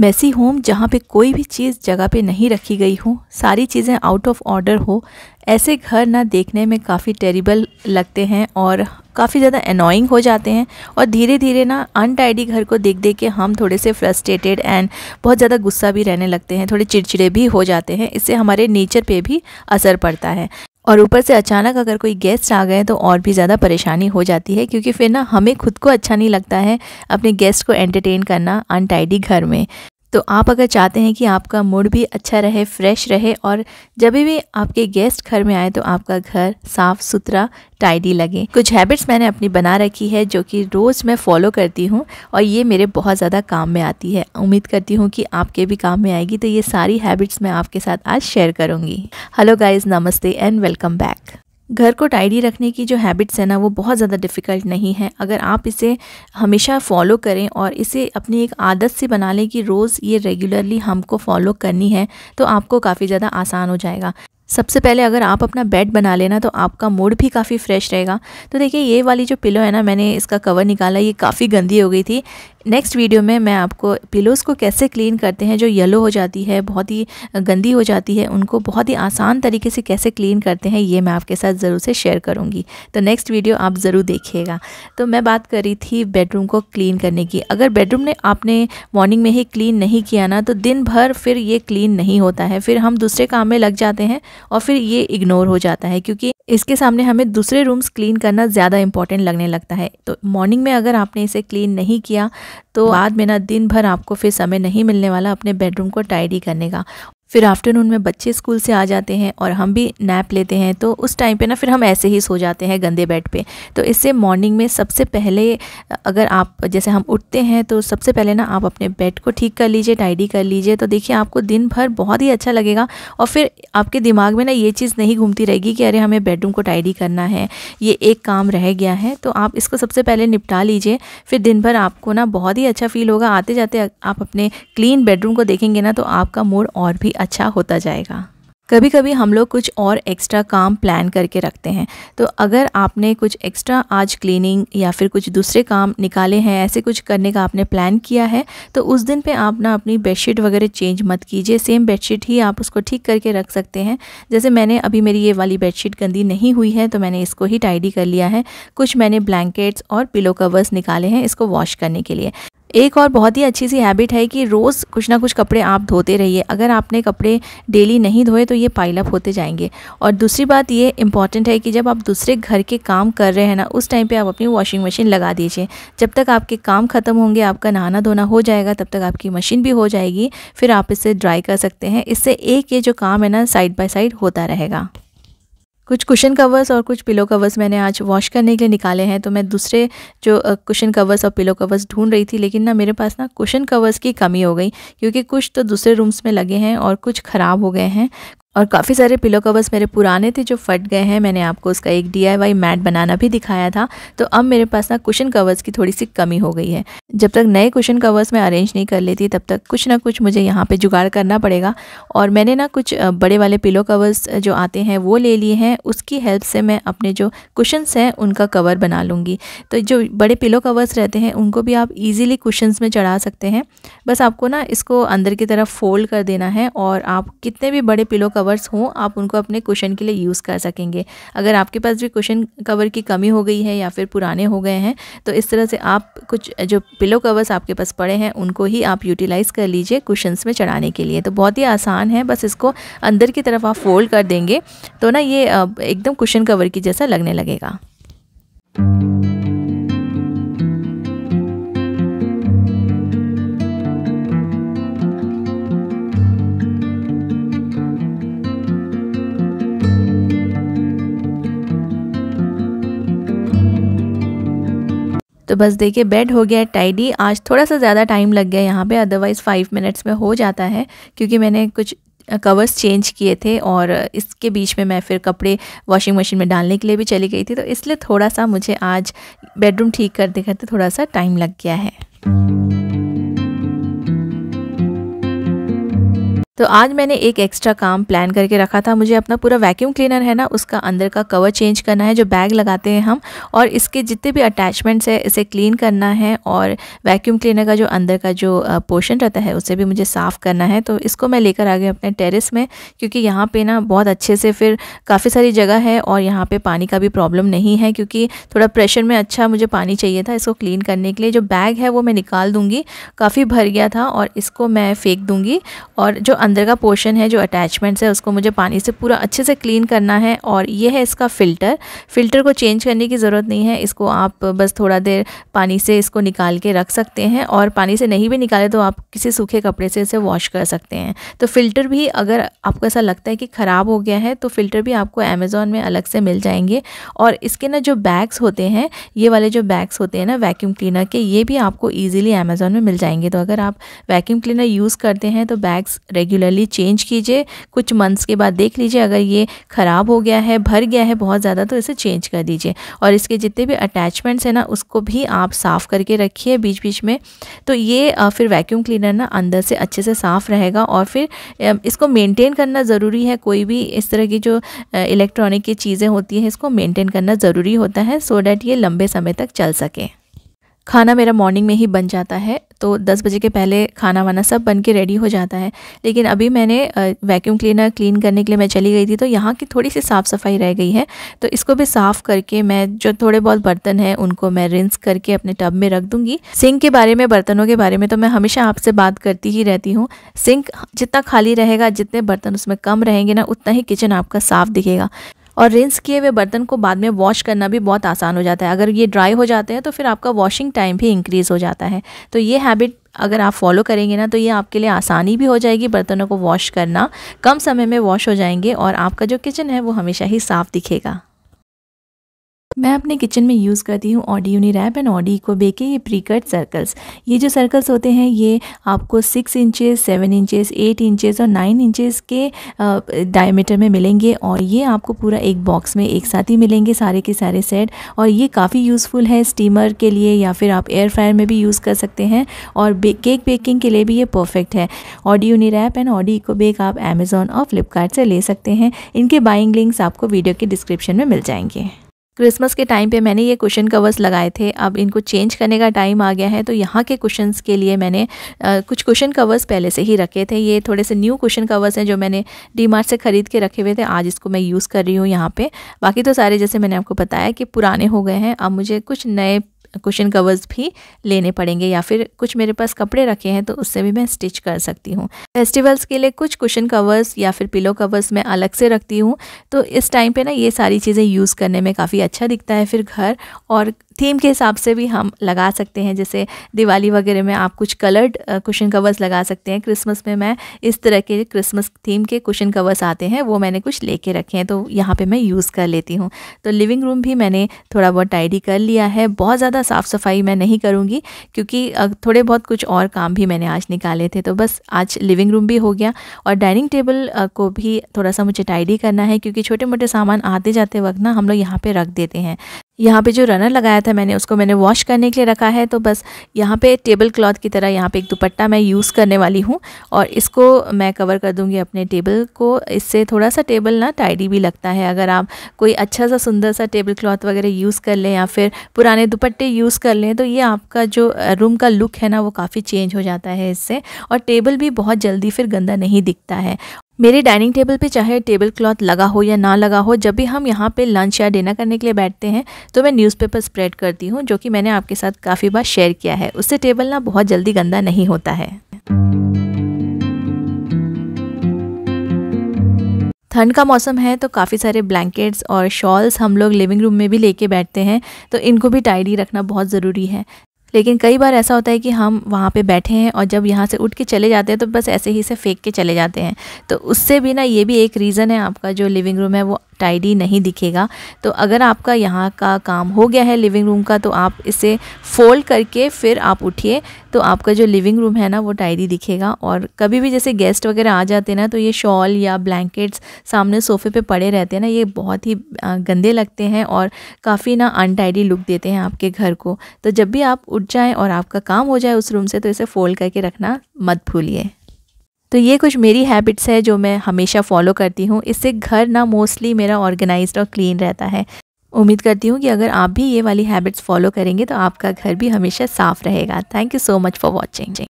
वैसी होम जहाँ पे कोई भी चीज़ जगह पे नहीं रखी गई हो सारी चीज़ें आउट ऑफ ऑर्डर हो ऐसे घर ना देखने में काफ़ी टेरिबल लगते हैं और काफ़ी ज़्यादा अनोइंग हो जाते हैं और धीरे धीरे ना अनटाइडी घर को देख देख के हम थोड़े से फ्रस्ट्रेटेड एंड बहुत ज़्यादा गुस्सा भी रहने लगते हैं थोड़े चिड़चिड़े भी हो जाते हैं इससे हमारे नेचर पे भी असर पड़ता है और ऊपर से अचानक अगर कोई गेस्ट आ गए तो और भी ज़्यादा परेशानी हो जाती है क्योंकि फिर ना हमें खुद को अच्छा नहीं लगता है अपने गेस्ट को एंटरटेन करना अनटाइडी घर में तो आप अगर चाहते हैं कि आपका मूड भी अच्छा रहे फ्रेश रहे और जब भी आपके गेस्ट घर में आए तो आपका घर साफ़ सुथरा टाइडी लगे कुछ हैबिट्स मैंने अपनी बना रखी है जो कि रोज़ मैं फॉलो करती हूँ और ये मेरे बहुत ज़्यादा काम में आती है उम्मीद करती हूँ कि आपके भी काम में आएगी तो ये सारी हैबिट्स मैं आपके साथ आज शेयर करूँगी हेलो गाइज नमस्ते एंड वेलकम बैक घर को टाइडी रखने की जो हैबिट्स है ना वो बहुत ज़्यादा डिफ़िकल्ट नहीं है अगर आप इसे हमेशा फॉलो करें और इसे अपनी एक आदत से बना लें कि रोज़ ये रेगुलरली हमको फॉलो करनी है तो आपको काफ़ी ज़्यादा आसान हो जाएगा सबसे पहले अगर आप अपना बेड बना लेना तो आपका मूड भी काफ़ी फ्रेश रहेगा तो देखिए ये वाली जो पिलो है ना मैंने इसका कवर निकाला ये काफ़ी गंदी हो गई थी नेक्स्ट वीडियो में मैं आपको पिलोज़ को कैसे क्लीन करते हैं जो येलो हो जाती है बहुत ही गंदी हो जाती है उनको बहुत ही आसान तरीके से कैसे क्लीन करते हैं ये मैं आपके साथ ज़रूर से शेयर करूँगी तो नेक्स्ट वीडियो आप ज़रूर देखिएगा तो मैं बात कर रही थी बेडरूम को क्लीन करने की अगर बेडरूम ने आपने मॉर्निंग में ही क्लीन नहीं किया ना तो दिन भर फिर ये क्लीन नहीं होता है फिर हम दूसरे काम में लग जाते हैं और फिर ये इग्नोर हो जाता है क्योंकि इसके सामने हमें दूसरे रूम्स क्लीन करना ज़्यादा इम्पॉर्टेंट लगने लगता है तो मॉर्निंग में अगर आपने इसे क्लीन नहीं किया तो बाद में ना दिन भर आपको फिर समय नहीं मिलने वाला अपने बेडरूम को टाइडी करने का फिर आफ्टरनून में बच्चे स्कूल से आ जाते हैं और हम भी नैप लेते हैं तो उस टाइम पे ना फिर हम ऐसे ही सो जाते हैं गंदे बेड पे तो इससे मॉर्निंग में सबसे पहले अगर आप जैसे हम उठते हैं तो सबसे पहले ना आप अपने बेड को ठीक कर लीजिए टाइडी कर लीजिए तो देखिए आपको दिन भर बहुत ही अच्छा लगेगा और फिर आपके दिमाग में ना ये चीज़ नहीं घूमती रहेगी कि अरे हमें बेडरूम को टाइडी करना है ये एक काम रह गया है तो आप इसको सबसे पहले निपटा लीजिए फिर दिन भर आपको ना बहुत ही अच्छा फील होगा आते जाते आप अपने क्लीन बेडरूम को देखेंगे ना तो आपका मूड और भी अच्छा होता जाएगा कभी कभी हम लोग कुछ और एक्स्ट्रा काम प्लान करके रखते हैं तो अगर आपने कुछ एक्स्ट्रा आज क्लीनिंग या फिर कुछ दूसरे काम निकाले हैं ऐसे कुछ करने का आपने प्लान किया है तो उस दिन पे आप ना अपनी बेडशीट वगैरह चेंज मत कीजिए सेम बेडशीट ही आप उसको ठीक करके रख सकते हैं जैसे मैंने अभी मेरी ये वाली बेडशीट गंदी नहीं हुई है तो मैंने इसको ही टाइडी कर लिया है कुछ मैंने ब्लैंकेट्स और पिलो कवर्स निकाले हैं इसको वॉश करने के लिए एक और बहुत ही अच्छी सी हैबिट है कि रोज़ कुछ ना कुछ कपड़े आप धोते रहिए अगर आपने कपड़े डेली नहीं धोए तो ये पाइलअप होते जाएंगे और दूसरी बात ये इंपॉर्टेंट है कि जब आप दूसरे घर के काम कर रहे हैं ना उस टाइम पे आप अपनी वॉशिंग मशीन लगा दीजिए जब तक आपके काम ख़त्म होंगे आपका नहाना धोना हो जाएगा तब तक आपकी मशीन भी हो जाएगी फिर आप इसे ड्राई कर सकते हैं इससे एक ये जो काम है ना साइड बाई साइड होता रहेगा कुछ कुशन कवर्स और कुछ पिलो कवर्स मैंने आज वॉश करने के लिए निकाले हैं तो मैं दूसरे जो कुशन कवर्स और पिलो कवर्स ढूंढ रही थी लेकिन ना मेरे पास ना कुशन कवर्स की कमी हो गई क्योंकि कुछ तो दूसरे रूम्स में लगे हैं और कुछ ख़राब हो गए हैं और काफ़ी सारे पिलो कवर्स मेरे पुराने थे जो फट गए हैं मैंने आपको उसका एक डी आई मैट बनाना भी दिखाया था तो अब मेरे पास ना कुशन कवर्स की थोड़ी सी कमी हो गई है जब तक नए कुशन कवर्स मैं अरेंज नहीं कर लेती तब तक कुछ ना कुछ मुझे यहाँ पे जुगाड़ करना पड़ेगा और मैंने ना कुछ बड़े वाले पिलो कवर्स जो आते हैं वो ले लिए हैं उसकी हेल्प से मैं अपने जो कुशन्स हैं उनका कवर बना लूँगी तो जो बड़े पिलो कवर्स रहते हैं उनको भी आप ईजिली कुशन्स में चढ़ा सकते हैं बस आपको ना इसको अंदर की तरफ फोल्ड कर देना है और आप कितने भी बड़े पिलो कवर्स हों आप उनको अपने कुशन के लिए यूज़ कर सकेंगे अगर आपके पास भी कुशन कवर की कमी हो गई है या फिर पुराने हो गए हैं तो इस तरह से आप कुछ जो पिलो कवर्स आपके पास पड़े हैं उनको ही आप यूटिलाइज़ कर लीजिए कुशंस में चढ़ाने के लिए तो बहुत ही आसान है बस इसको अंदर की तरफ आप फोल्ड कर देंगे तो ना ये एकदम कुशन कवर की जैसा लगने लगेगा तो बस देखिए बेड हो गया टाइडी आज थोड़ा सा ज़्यादा टाइम लग गया यहाँ पे अदरवाइज़ फाइव मिनट्स में हो जाता है क्योंकि मैंने कुछ कवर्स चेंज किए थे और इसके बीच में मैं फिर कपड़े वॉशिंग मशीन में डालने के लिए भी चली गई थी तो इसलिए थोड़ा सा मुझे आज बेडरूम ठीक करते करते थोड़ा सा टाइम लग गया है तो आज मैंने एक एक्स्ट्रा काम प्लान करके रखा था मुझे अपना पूरा वैक्यूम क्लीनर है ना उसका अंदर का कवर चेंज करना है जो बैग लगाते हैं हम और इसके जितने भी अटैचमेंट्स है इसे क्लीन करना है और वैक्यूम क्लीनर का जो अंदर का जो पोर्शन रहता है उसे भी मुझे साफ़ करना है तो इसको मैं लेकर आ गई अपने टेरिस में क्योंकि यहाँ पर ना बहुत अच्छे से फिर काफ़ी सारी जगह है और यहाँ पर पानी का भी प्रॉब्लम नहीं है क्योंकि थोड़ा प्रेशर में अच्छा मुझे पानी चाहिए था इसको क्लीन करने के लिए जो बैग है वो मैं निकाल दूँगी काफ़ी भर गया था और इसको मैं फेंक दूँगी और जो अंदर का पोर्शन है जो अटैचमेंट्स है उसको मुझे पानी से पूरा अच्छे से क्लीन करना है और ये है इसका फ़िल्टर फ़िल्टर को चेंज करने की ज़रूरत नहीं है इसको आप बस थोड़ा देर पानी से इसको निकाल के रख सकते हैं और पानी से नहीं भी निकाले तो आप किसी सूखे कपड़े से इसे वॉश कर सकते हैं तो फ़िल्टर भी अगर आपको ऐसा लगता है कि ख़राब हो गया है तो फ़िल्टर भी आपको अमेज़ोन में अलग से मिल जाएंगे और इसके ना जो बैग्स होते हैं ये वाले जो बैग्स होते हैं ना वैक्यूम क्लीनर के ये भी आपको ईजिली अमेज़ोन में मिल जाएंगे तो अगर आप वैक्यूम क्लीनर यूज़ करते हैं तो बैग्स रेगुलर रेगुलरली चेंज कीजिए कुछ मंथ्स के बाद देख लीजिए अगर ये ख़राब हो गया है भर गया है बहुत ज़्यादा तो इसे चेंज कर दीजिए और इसके जितने भी अटैचमेंट्स हैं ना उसको भी आप साफ़ करके रखिए बीच बीच में तो ये फिर वैक्यूम क्लीनर ना अंदर से अच्छे से साफ़ रहेगा और फिर इसको मेनटेन करना ज़रूरी है कोई भी इस तरह की जो इलेक्ट्रॉनिक की चीज़ें होती हैं इसको मेनटेन करना ज़रूरी होता है सो डैट ये लंबे समय तक चल सके खाना मेरा मॉर्निंग में ही बन जाता है तो दस बजे के पहले खाना वाना सब बन के रेडी हो जाता है लेकिन अभी मैंने वैक्यूम क्लीनर क्लीन करने के लिए मैं चली गई थी तो यहाँ की थोड़ी सी साफ़ सफाई रह गई है तो इसको भी साफ़ करके मैं जो थोड़े बहुत बर्तन हैं उनको मैं रिंस करके अपने टब में रख दूँगी सिंक के बारे में बर्तनों के बारे में तो मैं हमेशा आपसे बात करती ही रहती हूँ सिंक जितना खाली रहेगा जितने बर्तन उसमें कम रहेंगे ना उतना ही किचन आपका साफ़ दिखेगा और रिंस किए हुए बर्तन को बाद में वॉश करना भी बहुत आसान हो जाता है अगर ये ड्राई हो जाते हैं तो फिर आपका वॉशिंग टाइम भी इंक्रीज़ हो जाता है तो ये हैबिट अगर आप फॉलो करेंगे ना तो ये आपके लिए आसानी भी हो जाएगी बर्तनों को वॉश करना कम समय में वॉश हो जाएंगे और आपका जो किचन है वो हमेशा ही साफ़ दिखेगा मैं अपने किचन में यूज़ करती हूँ Oddy Uniwrap and Oddy बे के ये प्री कट सर्कल्स ये जो सर्कल्स होते हैं ये आपको six inches seven inches eight inches और नाइन इंचेस के डायमीटर में मिलेंगे और ये आपको पूरा एक बॉक्स में एक साथ ही मिलेंगे सारे के सारे सेट और ये काफ़ी यूज़फुल है स्टीमर के लिए या फिर आप एयर फ्रायर में भी यूज़ कर सकते हैं और बे, केक बेकिंग के लिए भी ये परफेक्ट है Oddy Uniwrap and Oddy Eco Bake आप अमेज़ोन और फ्लिपकार्ट से ले सकते हैं इनके बाइंग लिंक्स आपको वीडियो के डिस्क्रिप्शन में मिल जाएंगे क्रिसमस के टाइम पे मैंने ये कुशन कवर्स लगाए थे अब इनको चेंज करने का टाइम आ गया है तो यहाँ के क्वेश्चन के लिए मैंने आ, कुछ कुशन कवर्स पहले से ही रखे थे ये थोड़े से न्यू कुशन कवर्स हैं जो मैंने डी से ख़रीद के रखे हुए थे आज इसको मैं यूज़ कर रही हूँ यहाँ पर बाकी तो सारे जैसे मैंने आपको बताया कि पुराने हो गए हैं अब मुझे कुछ नए कुशन कवर्स भी लेने पड़ेंगे या फिर कुछ मेरे पास कपड़े रखे हैं तो उससे भी मैं स्टिच कर सकती हूँ फेस्टिवल्स के लिए कुछ कुशन कवर्स या फिर पिलो कवर्स मैं अलग से रखती हूँ तो इस टाइम पे ना ये सारी चीज़ें यूज़ करने में काफ़ी अच्छा दिखता है फिर घर और थीम के हिसाब से भी हम लगा सकते हैं जैसे दिवाली वगैरह में आप कुछ कलर्ड कुशन कवर्स लगा सकते हैं क्रिसमस में मैं इस तरह के क्रिसमस थीम के कुशन कवर्स आते हैं वो मैंने कुछ लेके रखे हैं तो यहाँ पे मैं यूज़ कर लेती हूँ तो लिविंग रूम भी मैंने थोड़ा बहुत टाइडी कर लिया है बहुत ज़्यादा ज़्यादा साफ़ सफाई मैं नहीं करूँगी क्योंकि थोड़े बहुत कुछ और काम भी मैंने आज निकाले थे तो बस आज लिविंग रूम भी हो गया और डाइनिंग टेबल को भी थोड़ा सा मुझे टाइडी करना है क्योंकि छोटे मोटे सामान आते जाते वक्त ना हम लोग यहाँ पर रख देते हैं यहाँ पे जो रनर लगाया था मैंने उसको मैंने वॉश करने के लिए रखा है तो बस यहाँ पे टेबल क्लॉथ की तरह यहाँ पे एक दुपट्टा मैं यूज़ करने वाली हूँ और इसको मैं कवर कर दूँगी अपने टेबल को इससे थोड़ा सा टेबल ना टाइडी भी लगता है अगर आप कोई अच्छा सा सुंदर सा टेबल क्लॉथ वगैरह यूज़ कर लें या फिर पुराने दुपट्टे यूज़ कर लें तो ये आपका जो रूम का लुक है ना वो काफ़ी चेंज हो जाता है इससे और टेबल भी बहुत जल्दी फिर गंदा नहीं दिखता है मेरे डाइनिंग टेबल पे चाहे टेबल क्लॉथ लगा हो या ना लगा हो जब भी हम यहाँ पे लंच या डिनर करने के लिए बैठते हैं तो मैं न्यूज़पेपर स्प्रेड करती हूँ जो कि मैंने आपके साथ काफ़ी बार शेयर किया है उससे टेबल ना बहुत जल्दी गंदा नहीं होता है ठंड का मौसम है तो काफ़ी सारे ब्लैंकेट्स और शॉल्स हम लोग लिविंग रूम में भी लेके बैठते हैं तो इनको भी टाइडी रखना बहुत ज़रूरी है लेकिन कई बार ऐसा होता है कि हम वहाँ पे बैठे हैं और जब यहाँ से उठ के चले जाते हैं तो बस ऐसे ही से फेंक के चले जाते हैं तो उससे भी ना ये भी एक रीज़न है आपका जो लिविंग रूम है वो टाइडी नहीं दिखेगा तो अगर आपका यहाँ का काम हो गया है लिविंग रूम का तो आप इसे फोल्ड करके फिर आप उठिए तो आपका जो लिविंग रूम है ना वो टाइडी दिखेगा और कभी भी जैसे गेस्ट वगैरह आ जाते हैं ना तो ये शॉल या ब्लैंकेट्स सामने सोफे पे पड़े रहते हैं ना ये बहुत ही गंदे लगते हैं और काफ़ी ना अनटाइडी लुक देते हैं आपके घर को तो जब भी आप उठ जाएँ और आपका काम हो जाए उस रूम से तो इसे फ़ोल्ड करके रखना मत भूलिए तो ये कुछ मेरी हैबिट्स है जो मैं हमेशा फॉलो करती हूँ इससे घर ना मोस्टली मेरा ऑर्गेनाइज्ड और क्लीन रहता है उम्मीद करती हूँ कि अगर आप भी ये वाली हैबिट्स फॉलो करेंगे तो आपका घर भी हमेशा साफ़ रहेगा thank you so much for watching